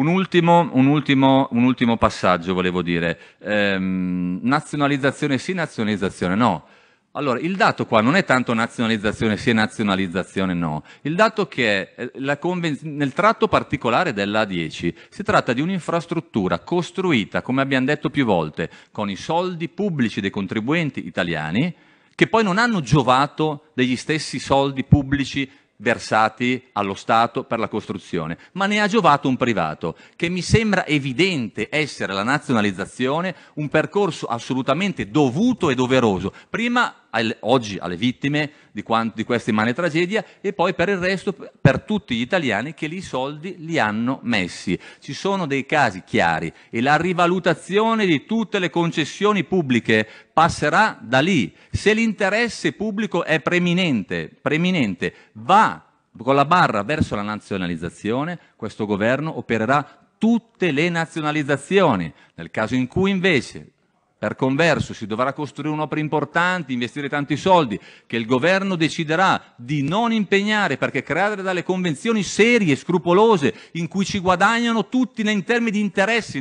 Un ultimo, un, ultimo, un ultimo, passaggio volevo dire, ehm, nazionalizzazione sì, nazionalizzazione no. Allora, il dato qua non è tanto nazionalizzazione sì nazionalizzazione no, il dato che è eh, nel tratto particolare dell'A10 si tratta di un'infrastruttura costruita, come abbiamo detto più volte, con i soldi pubblici dei contribuenti italiani, che poi non hanno giovato degli stessi soldi pubblici versati allo Stato per la costruzione, ma ne ha giovato un privato, che mi sembra evidente essere la nazionalizzazione un percorso assolutamente dovuto e doveroso. Prima oggi alle vittime di, quanti, di queste mani tragedie e poi per il resto per tutti gli italiani che lì i soldi li hanno messi. Ci sono dei casi chiari e la rivalutazione di tutte le concessioni pubbliche passerà da lì. Se l'interesse pubblico è preminente, preminente va con la barra verso la nazionalizzazione, questo governo opererà tutte le nazionalizzazioni. Nel caso in cui invece per converso si dovrà costruire un'opera importante, investire tanti soldi, che il governo deciderà di non impegnare perché creare delle convenzioni serie, scrupolose, in cui ci guadagnano tutti in termini di interessi,